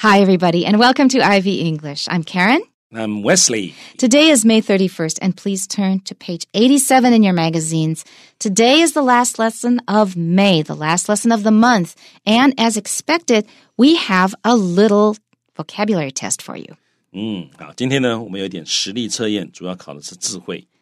Hi, everybody, and welcome to Ivy English. I'm Karen. I'm Wesley. Today is May 31st, and please turn to page 87 in your magazines. Today is the last lesson of May, the last lesson of the month, and as expected, we have a little vocabulary test for you. Mm,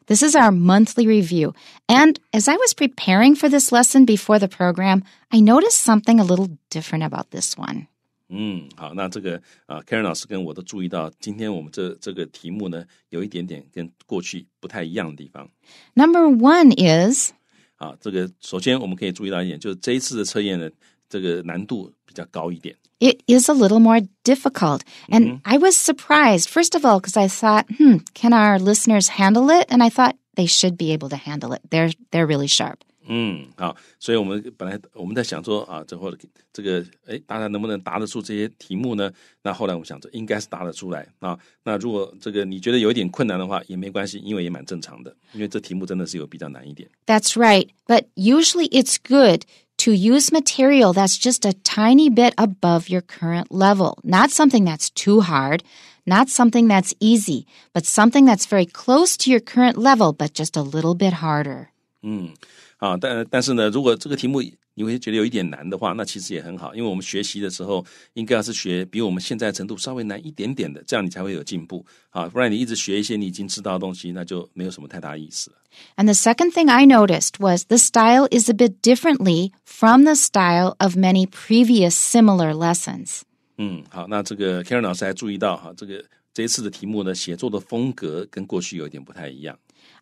this is our monthly review. And as I was preparing for this lesson before the program, I noticed something a little different about this one. 嗯，好，那这个啊，Karen 老师跟我都注意到，今天我们这这个题目呢，有一点点跟过去不太一样的地方。Number one is，啊，这个首先我们可以注意到一点，就是这一次的测验呢，这个难度比较高一点。It is a little more difficult, and mm -hmm. I was surprised first of all because I thought, hmm, can our listeners handle it? And I thought they should be able to handle it. They're they're really sharp. 嗯，好，所以我们本来我们在想说啊，这或者这个哎，大家能不能答得出这些题目呢？那后来我们想着应该是答得出来啊。那如果这个你觉得有一点困难的话，也没关系，因为也蛮正常的，因为这题目真的是有比较难一点。That's right, but usually it's good. To use material that's just a tiny bit above your current level, not something that's too hard, not something that's easy, but something that's very close to your current level, but just a little bit harder. 嗯。Mm. 啊。但但是呢，如果这个题目你会觉得有一点难的话，那其实也很好，因为我们学习的时候应该要是学比我们现在程度稍微难一点点的，这样你才会有进步啊。不然你一直学一些你已经知道的东西，那就没有什么太大意思了。And the second thing I noticed was the style is a bit differently from the style of many previous similar lessons. 嗯，好，那这个 Karen 老师还注意到哈，这个这一次的题目呢，写作的风格跟过去有一点不太一样。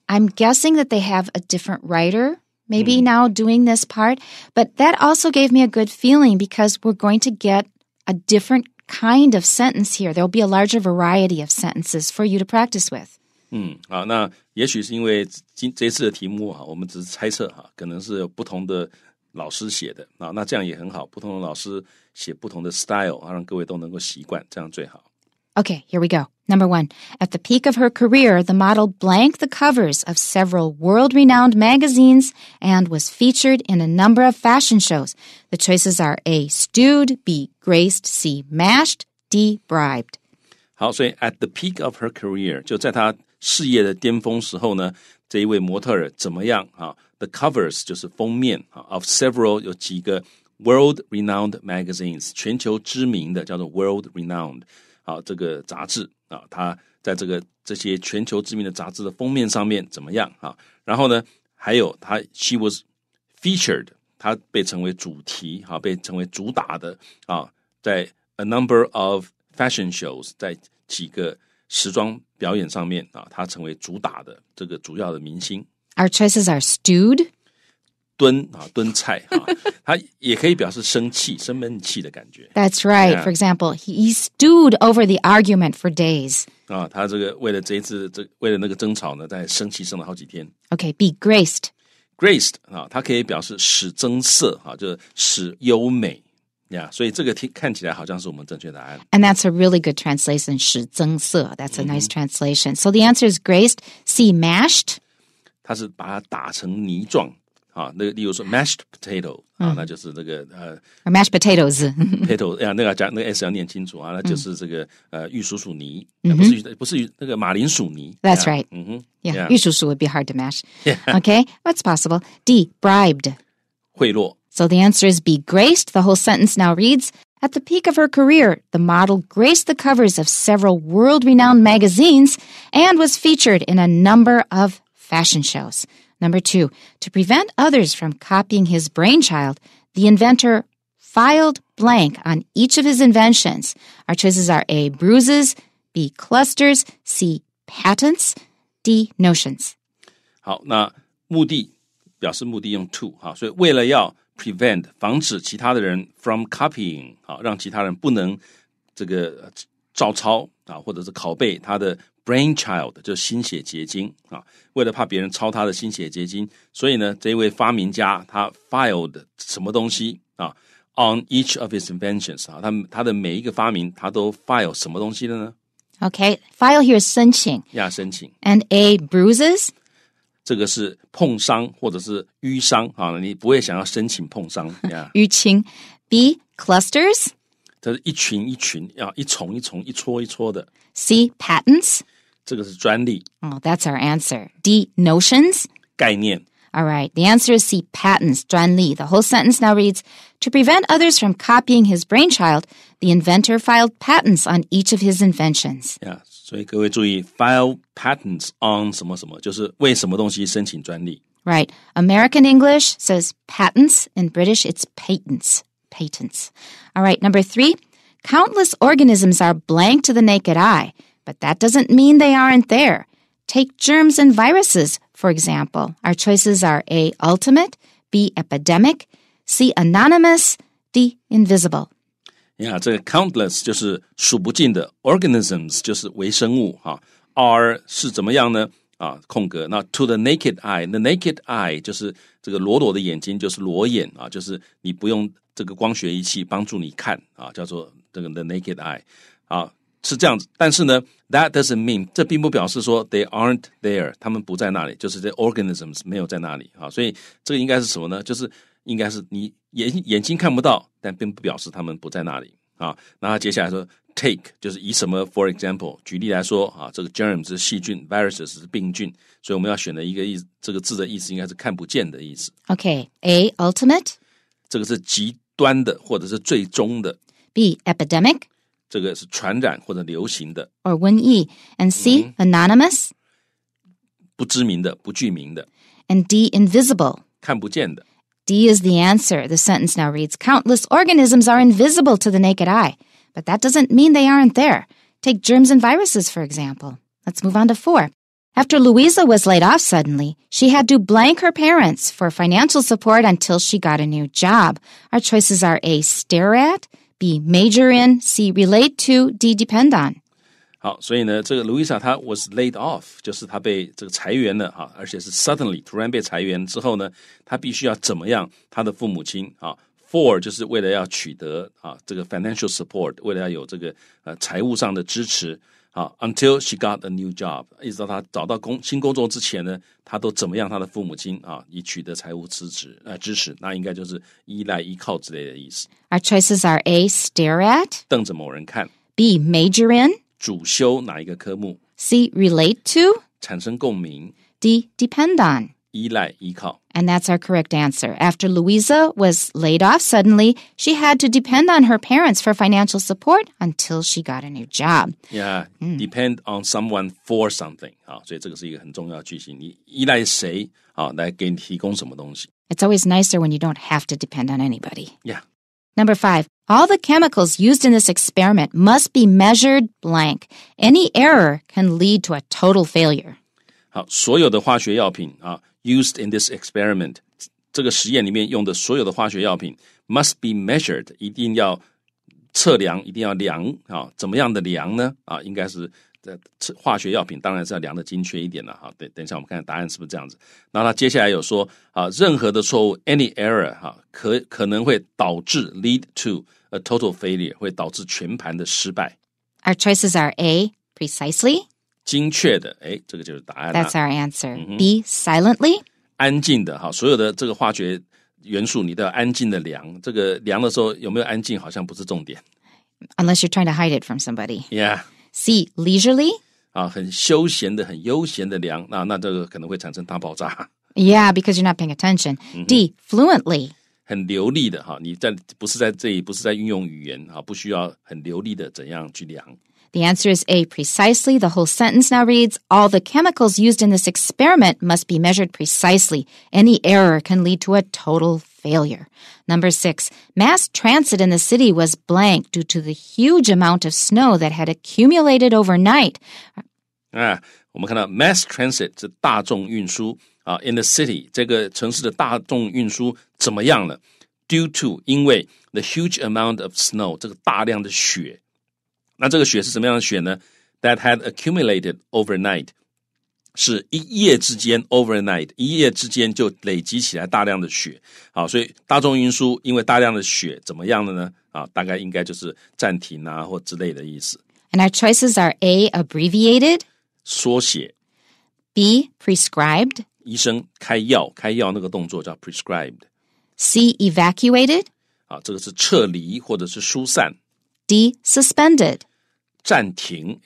I'm guessing that they have a different writer, maybe mm. now doing this part. But that also gave me a good feeling because we're going to get a different kind of sentence here. There'll be a larger variety of sentences for you to practice with. 嗯，好，那也许是因为今这次的题目哈，我们只是猜测哈，可能是有不同的老师写的啊，那这样也很好，不同的老师写不同的 Okay, here we go. Number one, at the peak of her career, the model blanked the covers of several world renowned magazines and was featured in a number of fashion shows. The choices are A. Stewed, B. Graced, C. Mashed, D. Bribed. 好，所以 at the peak of her career，就在她事业的巅峰时候呢，这一位模特儿怎么样啊？The covers 就是封面啊，of several 有几个 world-renowned magazines，全球知名的叫做好，这个杂志啊，它在这个这些全球知名的杂志的封面上面怎么样啊？然后呢，还有它，she was featured，它被成为主题，哈，被成为主打的啊，在 a number of fashion shows，在几个时装表演上面啊，它成为主打的这个主要的明星。Our choices are stewed. That's right. For example, he stewed over the argument for days. 啊，他这个为了这一次这为了那个争吵呢，在生气生了好几天。Okay, be graced. Graced 啊，它可以表示使增色啊，就是使优美呀。所以这个听看起来好像是我们正确答案。And that's a really good translation. 使增色 That's a nice translation. So the answer is graced. See mashed. 它是把它打成泥状。啊，那个例如说 mashed potato 啊，那就是那个呃，mashed potatoes potato 呀，那个讲那个 s That's right. Yeah, 玉蜀黍 would be hard to mash. Okay, what's possible? D the answer is be graced. The whole sentence now reads. At the peak of her career, the model graced the covers of several world renowned magazines and was featured in a number of fashion shows. Number two, to prevent others from copying his brainchild, the inventor filed blank on each of his inventions. Our choices are A, bruises, B, clusters, C, patents, D, notions. 好，那目的表示目的用 prevent 防止其他的人 from copying 好，让其他人不能这个照抄啊，或者是拷贝他的 brainchild，就是心血结晶啊。为了怕别人抄他的心血结晶，所以呢，这一位发明家他 filed 什么东西啊？On each of his inventions 啊，他他的每一个发明，他都 file 什么东西的呢？OK，file here 申请呀，申请。And a bruises，这个是碰伤或者是瘀伤啊，你不会想要申请碰伤呀？瘀 青。B clusters。它是一群一群啊，一丛一丛、一撮一撮的。C patents，这个是专利。Oh, that's our answer. D notions，概念。All right, the answer is C patents, 专利. The whole sentence now reads To prevent others from copying his brainchild, the inventor filed patents on each of his inventions. Yeah, 所以各位注意，file patents on 什么什么，就是为什么东西申请专利。Right. American English says patents. In British, it's patents patents. All right, number three, countless organisms are blank to the naked eye, but that doesn't mean they aren't there. Take germs and viruses, for example. Our choices are A, ultimate, B, epidemic, C, anonymous, D, invisible. 呀，这个 countless 就是数不尽的，organisms are 是怎么样呢？啊，空格。那 to the naked eye，the naked eye 就是这个裸裸的眼睛，就是裸眼啊，就是你不用这个光学仪器帮助你看啊，叫做这个 the naked eye，啊，是这样子。但是呢，that doesn't mean 这并不表示说 they aren't there，他们不在那里，就是这 organisms 没有在那里啊。所以这个应该是什么呢？就是应该是你眼眼睛看不到，但并不表示他们不在那里啊。然后接下来说。take 就是以什么，for example，举例来说啊，这个 germ 是细菌，viruses 是病菌，所以我们要选的一个意，这个字的意思应该是看不见的意思。OK，A、okay, ultimate，这个是极端的或者是最终的。B epidemic，这个是传染或者流行的。Or 瘟疫，and C、嗯、anonymous，不知名的、不具名的。And D invisible，看不见的。D is the answer. The sentence now reads Countless organisms are invisible to the naked eye. But that doesn't mean they aren't there. Take germs and viruses, for example. Let's move on to four. After Louisa was laid off suddenly, she had to blank her parents for financial support until she got a new job. Our choices are A. Stare at, B. Major in, C. Relate to, D. Depend on. 好，所以呢，这个 Louisa 她 was laid off，就是她被这个裁员了哈，而且是 suddenly 突然被裁员之后呢，她必须要怎么样？她的父母亲啊，for 就是为了要取得啊这个 financial support，为了要有这个呃财务上的支持啊。Until she got a new job，一直到她找到工新工作之前呢，她都怎么样她的父母亲啊，以取得财务支持啊、呃、支持，那应该就是依赖、依靠之类的意思。Our choices are A stare at，瞪着某人看；B major in，主修哪一个科目；C relate to，产生共鸣；D depend on。and that's our correct answer. After Louisa was laid off suddenly, she had to depend on her parents for financial support until she got a new job. Yeah, mm. depend on someone for something. It's always nicer when you don't have to depend on anybody. Yeah. Number five, all the chemicals used in this experiment must be measured blank. Any error can lead to a total failure. 好，所有的化学药品啊，used in this experiment，这个实验里面用的所有的化学药品 must be measured，一定要测量，一定要量啊，怎么样的量呢？啊，应该是呃化学药品当然是要量的精确一点了哈。等等一下，我们看答案是不是这样子。然后他接下来有说啊，任何的错误 any error 哈、啊，可可能会导致 lead to a total failure，会导致全盘的失败。Our choices are A precisely。精确的，哎，这个就是答案了。That's our answer. B. silently，安静的哈，所有的这个化学元素你都要安静的量。这个量的时候有没有安静，好像不是重点。Unless you're trying to hide it from somebody. Yeah. C. leisurely，啊，很休闲的，很悠闲的量，那那这个可能会产生大爆炸。Yeah, because you're not paying attention. D. fluently，很流利的哈，你在不是在这里，不是在运用语言哈，不需要很流利的怎样去量。The answer is A, precisely. The whole sentence now reads, all the chemicals used in this experiment must be measured precisely. Any error can lead to a total failure. Number six, mass transit in the city was blank due to the huge amount of snow that had accumulated overnight. Ah, 我们看到 mass transit In the city 这个城市的大众运输怎么样了？Due to 因为 the huge amount of snow 这个大量的雪那这个雪是什么样的雪呢？That had accumulated overnight，是一夜之间 overnight，一夜之间就累积起来大量的雪。好，所以大众运输因为大量的雪怎么样了呢？啊，大概应该就是暂停啊或之类的意思。And our choices are A abbreviated，缩写；B prescribed，医生开药，开药那个动作叫 prescribed；C evacuated，啊，这个是撤离或者是疏散。D. Suspended. our sentence is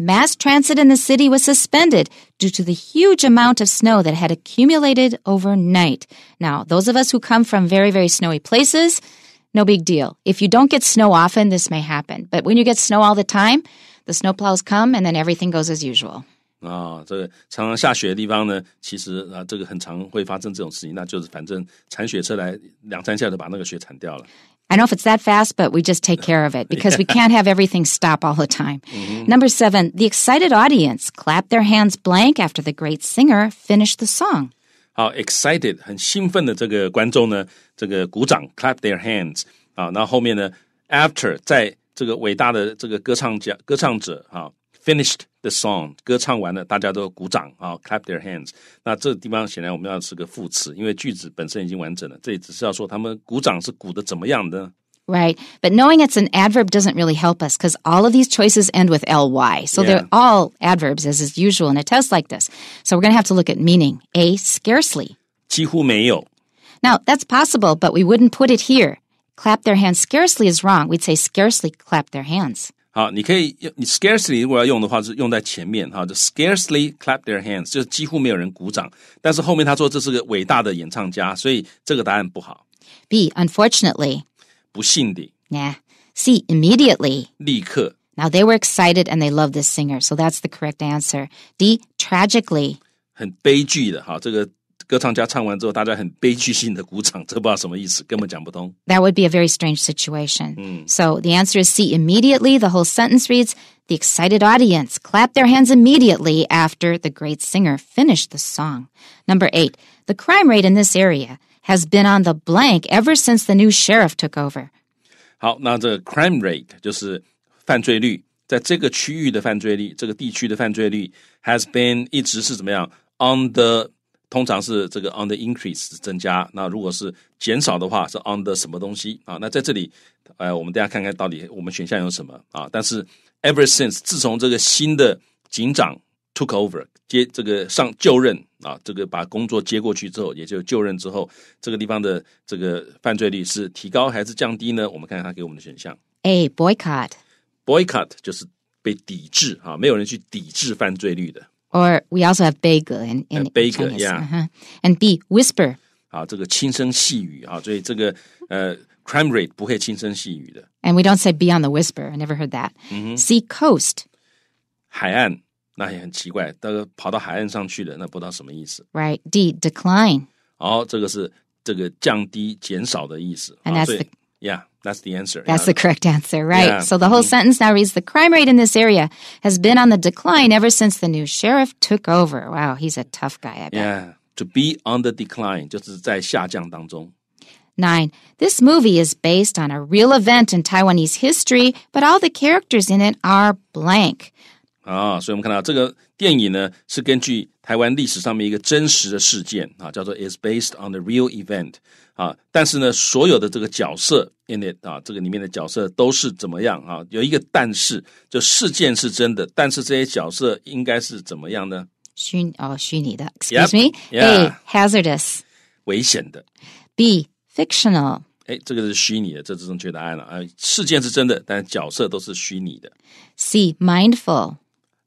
mass transit in the city was suspended due to the huge amount of snow that had accumulated overnight. Now, those of us who come from very, very snowy places, no big deal. If you don't get snow often, this may happen. But when you get snow all the time, the snowplows come and then everything goes as usual. 啊、哦，这个常常下雪的地方呢，其实啊，这个很常会发生这种事情，那就是反正铲雪车来两三下就把那个雪铲掉了。I don't know if it's that fast, but we just take care of it because we can't have everything stop all the time. Mm-hmm. Number seven, the excited audience clapped their hands blank after the great singer finished the song. 好，excited 很兴奋的这个观众呢，这个鼓掌 clap their hands 啊，那后面呢，after 在这个伟大的这个歌唱家歌唱者啊 finished the song their hands。那这地方显然我们要是个副词，因为句子本身已经完整了，这里只是要说他们鼓掌是鼓的怎么样的。Right. But knowing it's an adverb doesn't really help us because all of these choices end with ly. So yeah. they're all adverbs as is usual in a test like this. So we're going to have to look at meaning. A, scarcely. 几乎没有. Now, that's possible, but we wouldn't put it here. Clap their hands scarcely is wrong. We'd say scarcely clap their hands. 好，你可以用你 scarcely 如果要用的话，是用在前面哈，就 scarcely clap their hands，就是几乎没有人鼓掌。但是后面他说这是个伟大的演唱家，所以这个答案不好。B unfortunately，不幸的。Yeah. C immediately，立刻。Now they were excited and they loved this singer, so that's the correct answer. D tragically，很悲剧的哈，这个歌唱家唱完之后，大家很悲剧性的鼓掌，这不知道什么意思，根本讲不通。That would be a very strange situation. Hmm. So the answer is C immediately. The whole sentence reads The excited audience clapped their hands immediately after the great singer finished the song. Number eight, the crime rate in this area has been on the blank ever since the new sheriff took over. 好，那这 crime rate 就是犯罪率，在这个区域的犯罪率，这个地区的犯罪率 has been 一直是怎么样 on the 通常是这个 on the increase 增加。那如果是减少的话，是 on the 什么东西啊？那在这里，呃，我们大家看看到底我们选项有什么啊？但是 ever since 自从这个新的警长 took over 接这个上就任啊，这个把工作接过去之后，也就就任之后，这个地方的这个犯罪率是提高还是降低呢？我们看看他给我们的选项。A boycott boycott 就是被抵制啊，没有人去抵制犯罪率的。Or we also have Baker in, in uh, Baker, Chinese, yeah. Uh-huh. And B, whisper. crime rate And we don't say beyond the whisper. I never heard that. Mm-hmm. Coast. coast，海岸那也很奇怪，到跑到海岸上去了，那不知道什么意思。Right. D decline。哦，这个是这个降低、减少的意思。And that's the yeah, that's the answer. That's yeah. the correct answer, right? Yeah. So the whole mm-hmm. sentence now reads The crime rate in this area has been on the decline ever since the new sheriff took over. Wow, he's a tough guy, I bet. Yeah, to be on the decline, 就是在下降当中. 9. This movie is based on a real event in Taiwanese history, but all the characters in it are blank. 啊，所以我们看到这个电影呢，是根据台湾历史上面一个真实的事件啊，叫做 is based on the real event。啊！但是呢，所有的这个角色，in it 啊，这个里面的角色都是怎么样啊？有一个但是，就事件是真的，但是这些角色应该是怎么样呢？虚哦，虚拟的，excuse me，A hazardous，危险的，B fictional，哎，这个是虚拟的，这是正确答案了啊！事件是真的，但是角色都是虚拟的。C mindful，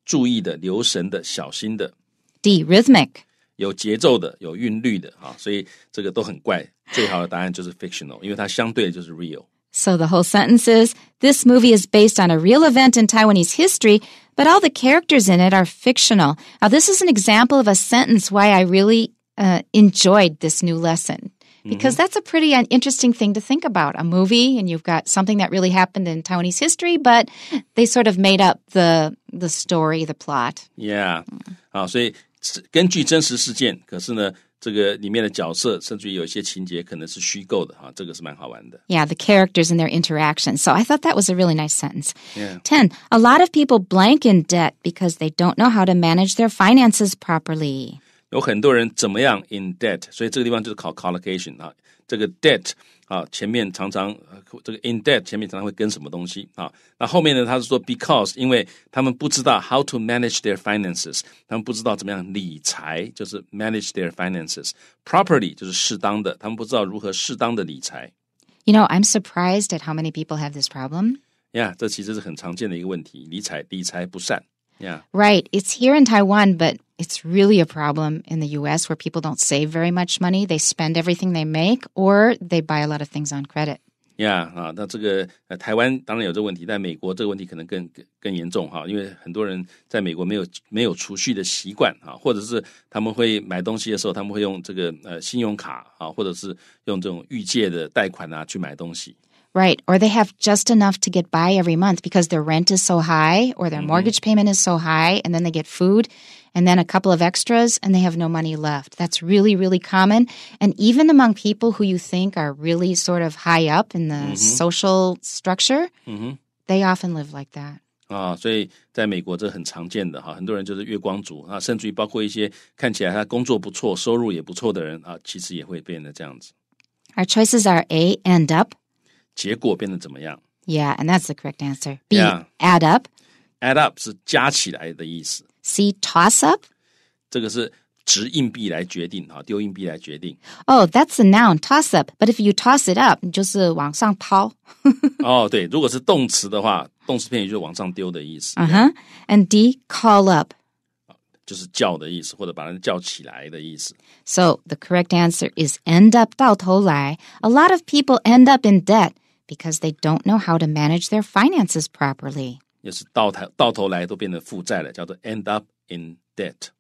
注意的、留神的、小心的。D rhythmic。有节奏的、有韵律的啊，所以这个都很怪。最好的答案就是 fictional，因为它相对就是 real。So the whole sentence is this movie is based on a real event in Taiwanese history, but all the characters in it are fictional. Now, this is an example of a sentence why I really uh, enjoyed this new lesson because mm-hmm. that's a pretty uh, interesting thing to think about. A movie, and you've got something that really happened in Taiwanese history, but they sort of made up the the story, the plot. Yeah. 好，所以 mm. uh, 根据真实事件，可是呢，这个里面的角色甚至于有些情节可能是虚构的哈，这个是蛮好玩的。Yeah, the characters and their interactions. So I thought that was a really nice sentence. Yeah. Ten. A lot of people blank in debt because they don't know how to manage their finances properly. 有很多人怎么样 in debt，所以这个地方就是考 collocation 啊。这个 debt 啊，前面常常这个 in debt 前面常常会跟什么东西啊？那后面呢，他是说 because 因为他们不知道 how to manage their finances，他们不知道怎么样理财，就是 manage their finances properly 就是适当的，他们不知道如何适当的理财。You know, I'm surprised at how many people have this problem. Yeah，这其实是很常见的一个问题，理财理财不善。yeah. Right. It's here in Taiwan, but it's really a problem in the US where people don't save very much money. They spend everything they make or they buy a lot of things on credit. Yeah 啊，那这个呃，台湾当然有这个问题，但美国这个问题可能更更严重哈，因为很多人在美国没有没有储蓄的习惯啊，或者是他们会买东西的时候，他们会用这个呃信用卡啊，或者是用这种预借的贷款啊去买东西 uh, Right. Or they have just enough to get by every month because their rent is so high or their mm-hmm. mortgage payment is so high, and then they get food and then a couple of extras and they have no money left. That's really, really common. And even among people who you think are really sort of high up in the mm-hmm. social structure, mm-hmm. they often live like that. 啊，所以在美国这很常见的哈，很多人就是月光族啊，甚至于包括一些看起来他工作不错、收入也不错的人啊，其实也会变得这样子。Our choices are A, end up. 结果变得怎么样？Yeah, and that's the correct answer. B Yeah. add up. add up 是加起来的意思，C toss up. 这个是值硬币来决定哈，丢硬币来决定。Oh, that's a noun toss up. But if you toss it up, 就是往上抛.哦，对，如果是动词的话，动词片语就是往上丢的意思，Uh-huh. Oh, and D call up. 就是叫的意思，或者把人叫起来的意思。So the correct answer is end up 到头来. A lot of people end up in debt because they don't know how to manage their finances properly. end up in debt.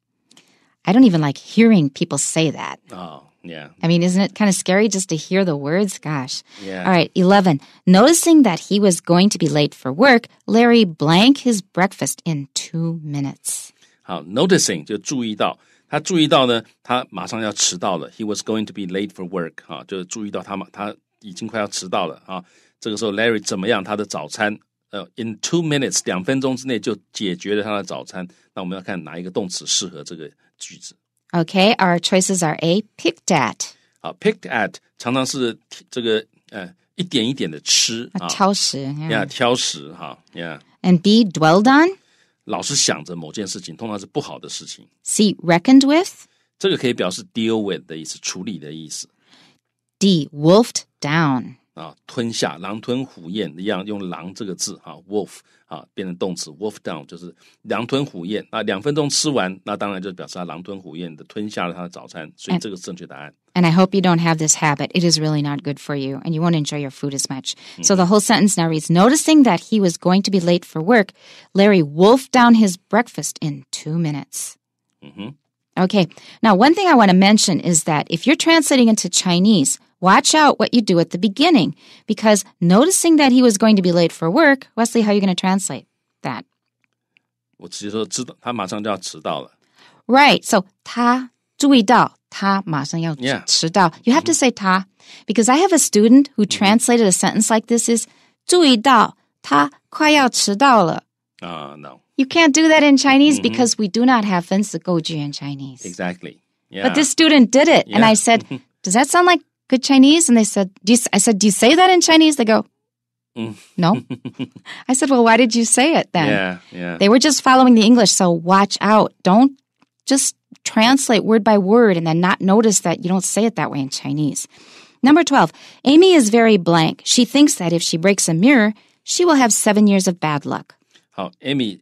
I don't even like hearing people say that. Oh, yeah. I mean, isn't it kind of scary just to hear the words? Gosh. Yeah. All right, 11. Noticing that he was going to be late for work, Larry blank his breakfast in two minutes. 好，noticing he was going to be late for work 已经快要迟到了啊！这个时候，Larry 怎么样？他的早餐呃，in two minutes 两分钟之内就解决了他的早餐。那我们要看哪一个动词适合这个句子 o k our choices are A. picked at，好，picked at 常常是这个呃一点一点的吃，挑食，呀，挑食哈，e And B. dwelled on，老是想着某件事情，通常是不好的事情。C. reckoned with，这个可以表示 deal with 的意思，处理的意思。D. wolfed down 啊，吞下，狼吞虎咽一样，用“狼”这个字啊，wolf 啊，变成动词，wolf down 就是狼吞虎咽啊。两分钟吃完，那当然就表示他狼吞虎咽的吞下了他的早餐，所以这个是正确答案。And I hope you don't have this habit. It is really not good for you, and you won't enjoy your food as much. So the mm-hmm. whole sentence now reads Noticing that he was going to be late for work, Larry wolfed down his breakfast in two minutes. Mm -hmm. Okay, now one thing I want to mention is that if you're translating into Chinese, Watch out what you do at the beginning, because noticing that he was going to be late for work, Wesley, how are you going to translate that? Right, so 他注意到他马上要迟到。Yeah. You have to say 他 because I have a student who translated a sentence like this is 注意到他快要迟到了。Uh, no. You can't do that in Chinese mm -hmm. because we do not have goji in Chinese. Exactly. Yeah. But this student did it. Yeah. And I said, Does that sound like good Chinese? And they said, do you, I said, do you say that in Chinese? They go, mm. no. I said, well, why did you say it then? Yeah, yeah. They were just following the English, so watch out. Don't just translate word by word and then not notice that you don't say it that way in Chinese. Number 12, Amy is very blank. She thinks that if she breaks a mirror, she will have seven years of bad luck. 好，Amy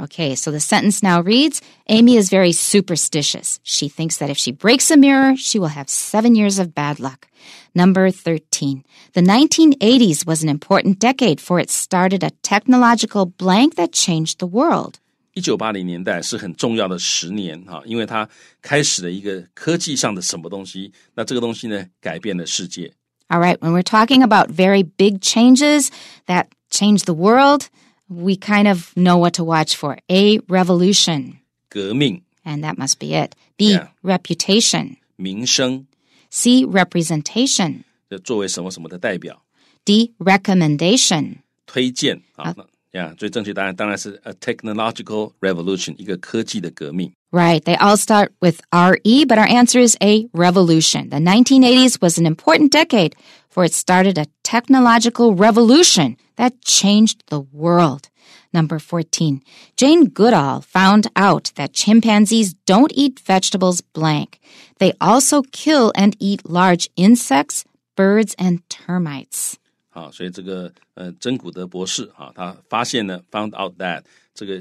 Okay, so the sentence now reads Amy is very superstitious. She thinks that if she breaks a mirror, she will have seven years of bad luck. Number 13. The 1980s was an important decade, for it started a technological blank that changed the world. 一九八零年代是很重要的十年哈，因为它开始了一个科技上的什么东西，那这个东西呢改变了世界。All right, when we're talking about very big changes that change the world, we kind of know what to watch for. A revolution. 革命. And that must be it. B yeah. reputation. 名声. C representation. 作为什么什么的代表. D recommendation. uh, yeah，最正确答案当然是 a technological revolution，一个科技的革命。Right, they all start with RE, but our answer is a revolution. The 1980s was an important decade, for it started a technological revolution that changed the world. Number 14. Jane Goodall found out that chimpanzees don't eat vegetables blank. They also kill and eat large insects, birds, and termites. 啊，所以这个呃，真古德博士啊，他发现呢，found out that 这个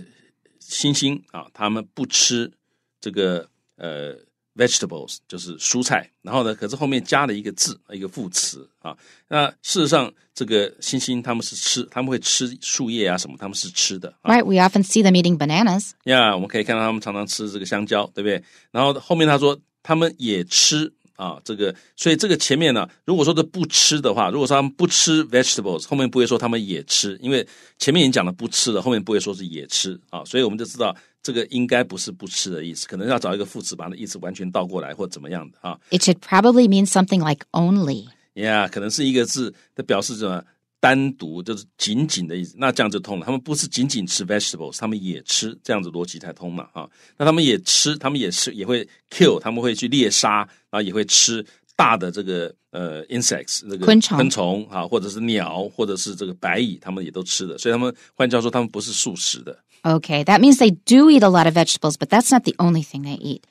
猩猩啊，他们不吃这个呃 vegetables，就是蔬菜。然后呢，可是后面加了一个字，一个副词啊。那事实上，这个猩猩他们是吃，他们会吃树叶啊什么，他们是吃的。Right, we often see them eating bananas. 呀，我们可以看到他们常常吃这个香蕉，对不对？然后后面他说，他们也吃。啊，这个，所以这个前面呢，如果说的不吃的话，如果说他们不吃 vegetables，后面不会说他们也吃，因为前面已经讲了不吃了，后面不会说是也吃啊，所以我们就知道这个应该不是不吃的意思，可能要找一个副词把那意思完全倒过来或怎么样的啊。It should probably mean something like only. Yeah，可能是一个字，它表示什么？单独就是仅仅的意思，那这样就通了。他们不是仅仅吃 vegetables，他们也吃，这样子逻辑才通嘛啊。那他们也吃，他们也吃，也会 kill，他们会去猎杀，然后也会吃大的这个呃 insects 这个昆虫昆虫啊，或者是鸟，或者是这个白蚁，他们也都吃的。所以他们换句话说，他们不是素食的。Okay, that means they do eat a lot of vegetables, but that's not the only thing they eat.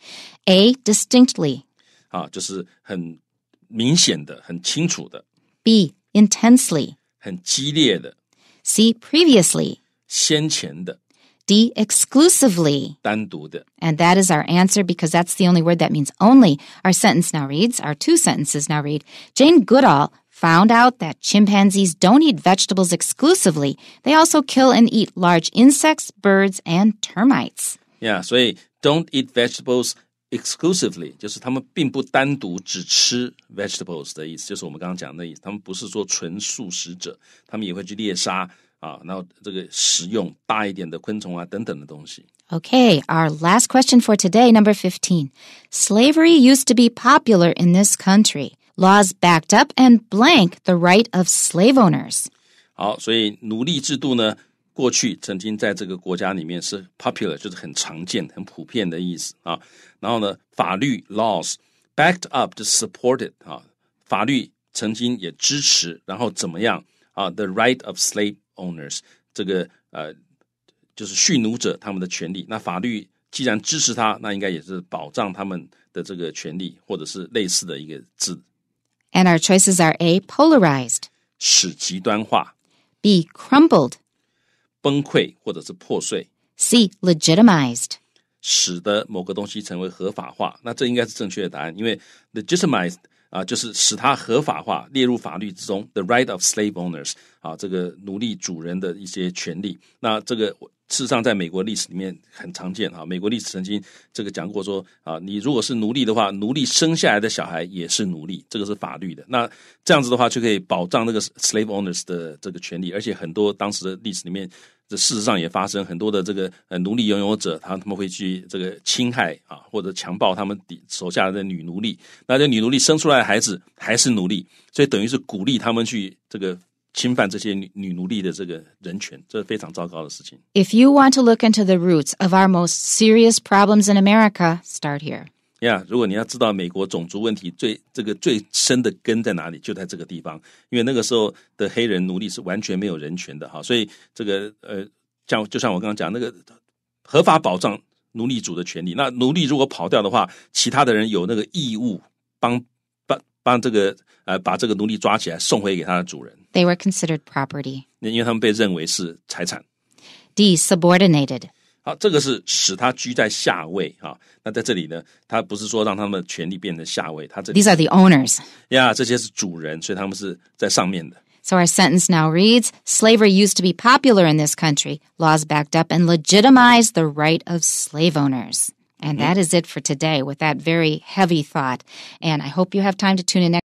A distinctly 啊，就是很明显的、很清楚的。B intensely See previously. D exclusively. And that is our answer because that's the only word that means only. Our sentence now reads, our two sentences now read Jane Goodall found out that chimpanzees don't eat vegetables exclusively. They also kill and eat large insects, birds, and termites. Yeah, so don't eat vegetables exclusively vegetables 的意思，就是我们刚刚讲的意思。他们不是说纯素食者，他们也会去猎杀啊，然后这个食用大一点的昆虫啊等等的东西。Okay, our last question for today, number 15. Slavery used to be popular in this country. Laws backed up and blank the right of slave owners. 好，所以奴隶制度呢，过去曾经在这个国家里面是 popular，就是很常见、很普遍的意思啊。然后呢，法律 laws backed up 就 supported 啊，法律曾经也支持，然后怎么样啊？The right of slave owners 这个呃就是蓄奴者他们的权利。那法律既然支持他，那应该也是保障他们的这个权利，或者是类似的一个字。And our choices are A polarized，使极端化；B crumbled。崩溃或者是破碎。C. Legitimized，使得某个东西成为合法化，那这应该是正确的答案，因为 legitimized 啊，就是使它合法化，列入法律之中。The right of slave owners 啊，这个奴隶主人的一些权利，那这个。事实上，在美国历史里面很常见哈。美国历史曾经这个讲过说啊，你如果是奴隶的话，奴隶生下来的小孩也是奴隶，这个是法律的。那这样子的话，就可以保障那个 slave owners 的这个权利。而且很多当时的历史里面，这事实上也发生很多的这个呃奴隶拥有者，他他们会去这个侵害啊，或者强暴他们底手下的女奴隶。那这女奴隶生出来的孩子还是奴隶，所以等于是鼓励他们去这个。侵犯这些女女奴隶的这个人权，这是非常糟糕的事情。If you want to look into the roots of our most serious problems in America, start here. 呀，如果你要知道美国种族问题最这个最深的根在哪里，就在这个地方。因为那个时候的黑人奴隶是完全没有人权的哈，所以这个呃，像就像我刚刚讲那个合法保障奴隶主的权利，那奴隶如果跑掉的话，其他的人有那个义务帮帮帮这个呃，把这个奴隶抓起来送回给他的主人。They were considered property. 因为他们被认为是财产。D. Subordinated. These are the owners. 呀，这些是主人，所以他们是在上面的。So our sentence now reads Slavery used to be popular in this country. Laws backed up and legitimized the right of slave owners. And hmm. that is it for today with that very heavy thought. And I hope you have time to tune in next.